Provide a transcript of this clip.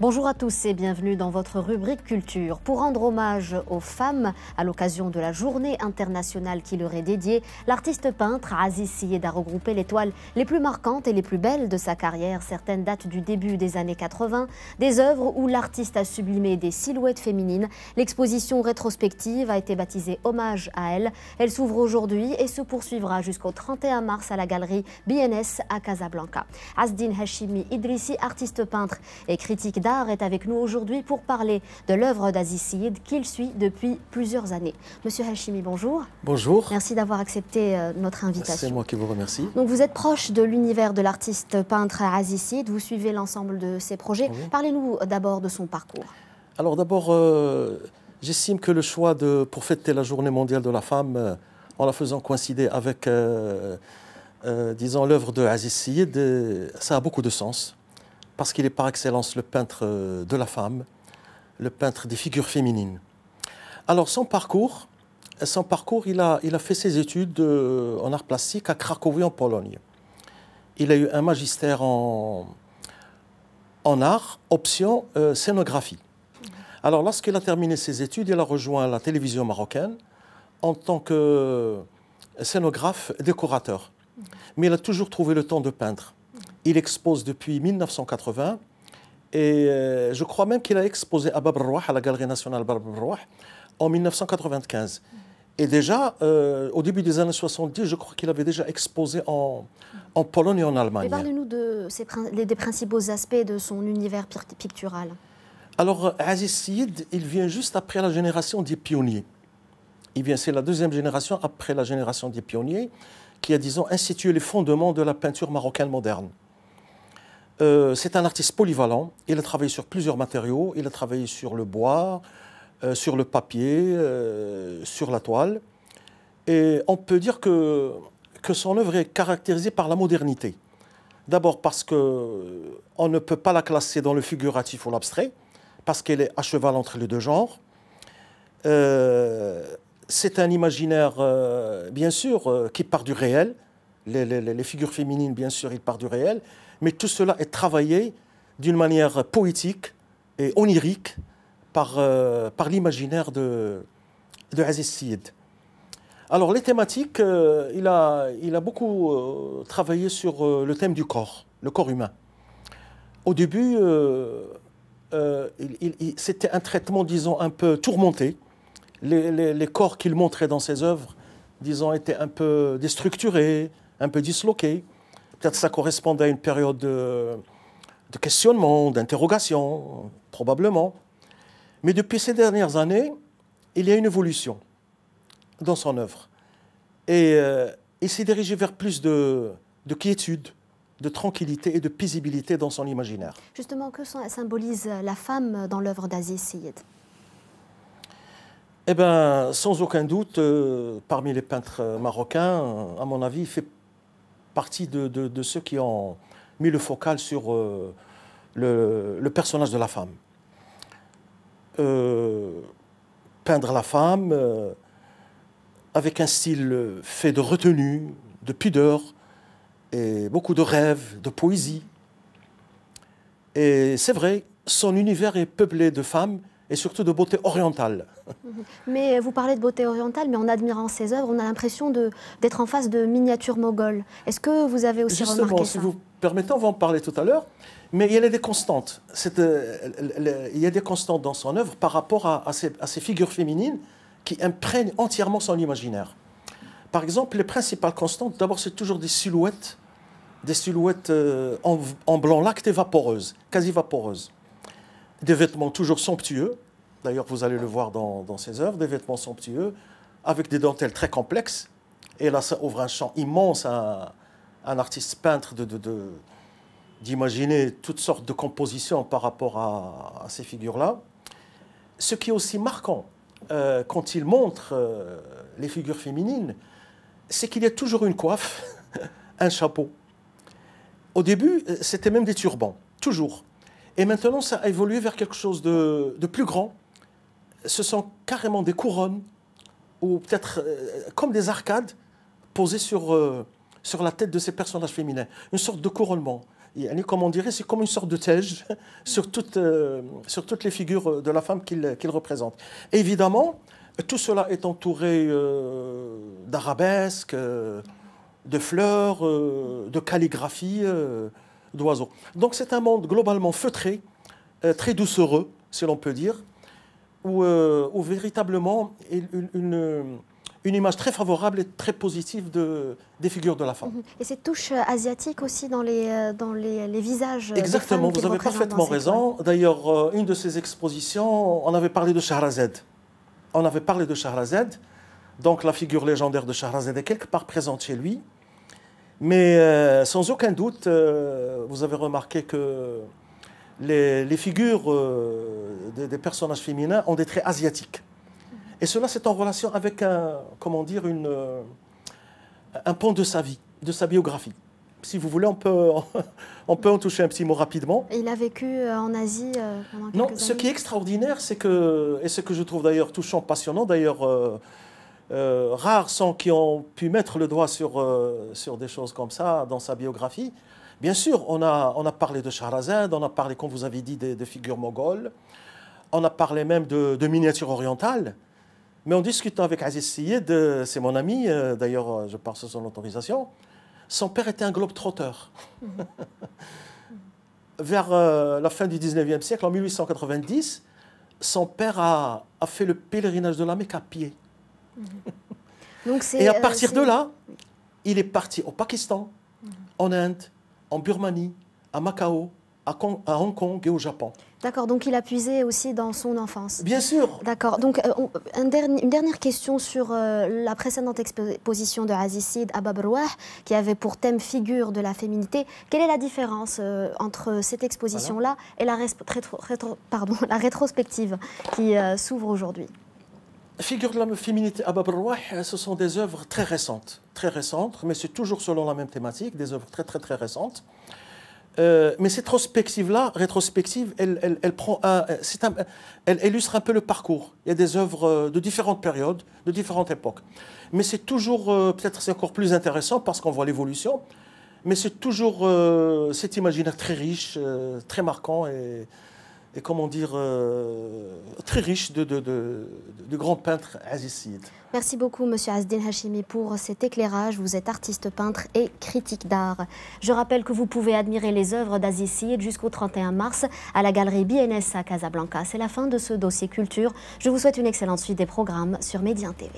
Bonjour à tous et bienvenue dans votre rubrique culture. Pour rendre hommage aux femmes à l'occasion de la journée internationale qui leur est dédiée, l'artiste peintre Aziz Syed a regroupé les toiles les plus marquantes et les plus belles de sa carrière. Certaines datent du début des années 80, des œuvres où l'artiste a sublimé des silhouettes féminines. L'exposition rétrospective a été baptisée Hommage à elle. Elle s'ouvre aujourd'hui et se poursuivra jusqu'au 31 mars à la galerie BNS à Casablanca. Asdin Hashimi Idrissi, artiste peintre et critique d'art est avec nous aujourd'hui pour parler de l'œuvre d'Aziz qu'il suit depuis plusieurs années. Monsieur Hachimi, bonjour. Bonjour. Merci d'avoir accepté euh, notre invitation. C'est moi qui vous remercie. Donc vous êtes proche de l'univers de l'artiste peintre Aziz vous suivez l'ensemble de ses projets. Parlez-nous d'abord de son parcours. Alors d'abord, euh, j'estime que le choix de, pour fêter la journée mondiale de la femme, euh, en la faisant coïncider avec, disons, l'œuvre de ça a beaucoup de sens parce qu'il est par excellence le peintre euh, de la femme, le peintre des figures féminines. Alors son parcours, son parcours, il a, il a fait ses études euh, en art plastique à Cracovie en Pologne. Il a eu un magistère en, en art, option euh, scénographie. Alors lorsqu'il a terminé ses études, il a rejoint la télévision marocaine en tant que scénographe décorateur. Mais il a toujours trouvé le temps de peindre. Il expose depuis 1980 et euh, je crois même qu'il a exposé à Bab à la Galerie nationale Bab en 1995. Et déjà, euh, au début des années 70, je crois qu'il avait déjà exposé en, en Pologne et en Allemagne. Parlez-nous de des principaux aspects de son univers pictural. Alors, euh, Aziz Syed, il vient juste après la génération des pionniers. Il vient, c'est la deuxième génération après la génération des pionniers qui a, disons, institué les fondements de la peinture marocaine moderne. Euh, c'est un artiste polyvalent. Il a travaillé sur plusieurs matériaux. Il a travaillé sur le bois, euh, sur le papier, euh, sur la toile. Et on peut dire que, que son œuvre est caractérisée par la modernité. D'abord parce qu'on ne peut pas la classer dans le figuratif ou l'abstrait, parce qu'elle est à cheval entre les deux genres. c'est un imaginaire, bien sûr, qui part du réel, les, figures féminines, bien sûr, il part du réel, mais tout cela est travaillé d'une manière poétique et onirique par, euh, l'imaginaire de, de Aziz Alors, les thématiques, euh, il, a, beaucoup euh, travaillé sur le thème du corps, le corps humain. Au début, c'était un traitement, disons, un peu tourmenté. Les, les corps qu'il montrait dans ses œuvres, disons, étaient un peu déstructurés, un peu disloqué. Peut-être ça correspondait à une période de, questionnement, d'interrogation, probablement. Mais depuis ces dernières années, il y a une évolution dans son œuvre. Et euh, il s'est dirigé vers plus de, de quiétude, de tranquillité et de paisibilité dans son imaginaire. Justement, que symbolise la femme dans l'œuvre d'Aziz Seyed Eh bien, sans aucun doute, euh, parmi les peintres marocains, à mon avis, il fait partie de, ceux qui ont mis le focal sur euh, le, personnage de la femme. Euh, peindre la femme euh, avec un style fait de retenue, de pudeur, et beaucoup de rêves, de poésie. Et c'est vrai, son univers est peuplé de femmes et surtout de beauté orientale. Mais vous parlez de beauté orientale, mais en admirant ses œuvres, on a l'impression d'être en face de miniatures mogoles. Est-ce que vous avez aussi Justement, remarqué si vous permettez, on va en parler tout à l'heure, mais il y a des constantes. Euh, il y a des constantes dans son œuvre par rapport à, ces, figures féminines qui imprègnent entièrement son imaginaire. Par exemple, les principales constantes, d'abord, c'est toujours des silhouettes, des silhouettes euh, en, en, blanc lacte et vaporeuses, quasi vaporeuses des vêtements toujours somptueux. D'ailleurs, vous allez le voir dans, ses œuvres, des vêtements somptueux, avec des dentelles très complexes. Et là, ça ouvre un champ immense à un, artiste peintre de, d'imaginer toutes sortes de compositions par rapport à, ces figures-là. Ce qui est aussi marquant euh, quand il montre euh, les figures féminines, c'est qu'il y a toujours une coiffe, un chapeau. Au début, euh, c'était même des turbans, toujours. Et maintenant, ça a évolué vers quelque chose de, plus grand. Ce sont carrément des couronnes, ou peut-être euh, comme des arcades posées sur, euh, sur la tête de ces personnages féminins. Une sorte de couronnement. Et, comme on dirait, c'est comme une sorte de tège sur, toutes euh, sur toutes les figures de la femme qu'il représente. évidemment, tout cela est entouré d'arabesques, de fleurs, de calligraphie d'oiseaux. Donc c'est un monde globalement feutré, euh, très doucereux, si l'on peut dire, où, euh, où véritablement une, une une image très favorable et très positive de, des figures de la femme. Mhm. Et cette touche euh, asiatique aussi dans les, dans les, les visages. Exactement, vous avez parfaitement raison. D'ailleurs, une de ces expositions, on avait parlé de Shahrazad. On avait parlé de Shahrazad. Donc la figure légendaire de Shahrazad est quelque part présente chez lui. Mais euh, sans aucun doute, euh, vous avez remarqué que les, figures euh, des, personnages féminins ont des traits asiatiques. Et cela, c'est en relation avec un, comment dire, une, un pont de sa vie, de sa biographie. Si vous voulez, on peut, on peut en toucher un petit mot rapidement. Et il a vécu en Asie pendant quelques Non, ce qui est extraordinaire, c'est que, et ce que je trouve d'ailleurs touchant, passionnant, d'ailleurs, euh, rares sont qui ont pu mettre le doigt sur, euh, sur des choses comme ça dans sa biographie. Bien sûr, on a, on a parlé de Shahrazad, on a parlé, comme vous avez dit, des, figures mongoles, on a parlé même de, miniatures orientales. Mais en discutant avec Aziz Syed, euh, c'est mon ami, d'ailleurs, je pars sur son autorisation, son père était un globe-trotteur. Vers la fin du 19e siècle, en 1890, son père a, a fait le pèlerinage de la Mecque à pied. Mhm. et à euh, partir de là, il est parti au Pakistan, en Inde, en Birmanie, à Macao, à, Hong Kong et au Japon. D'accord, donc il a puisé aussi dans son enfance. Bien sûr. D'accord, donc euh, une dernière question sur euh, la précédente exposition de Azizid à qui avait pour thème figure de la féminité. Quelle est la différence entre cette exposition-là et la rétrospective qui s'ouvre aujourd'hui figure de la féminité à Bab-el-Rouah, euh, ce sont des œuvres très récentes, très récentes, mais c'est toujours selon la même thématique, des œuvres très très très récentes. Euh, mais cette rétrospective-là, rétrospective, elle, prend un, euh, elle illustre un peu le parcours. Il y a des œuvres de différentes périodes, de différentes époques. Mais c'est toujours, peut-être c'est encore plus intéressant parce qu'on voit l'évolution, mais c'est toujours cet imaginaire très riche, très marquant et et comment dire, euh, très riche de, grands peintres azicides. Merci beaucoup, Monsieur Azdin Hashimi, pour cet éclairage. Vous êtes artiste, peintre et critique d'art. Je rappelle que vous pouvez admirer les œuvres d'Azizide jusqu'au 31 mars à la galerie BNS Casablanca. C'est la fin de ce dossier culture. Je vous souhaite une excellente suite des programmes sur Médien TV.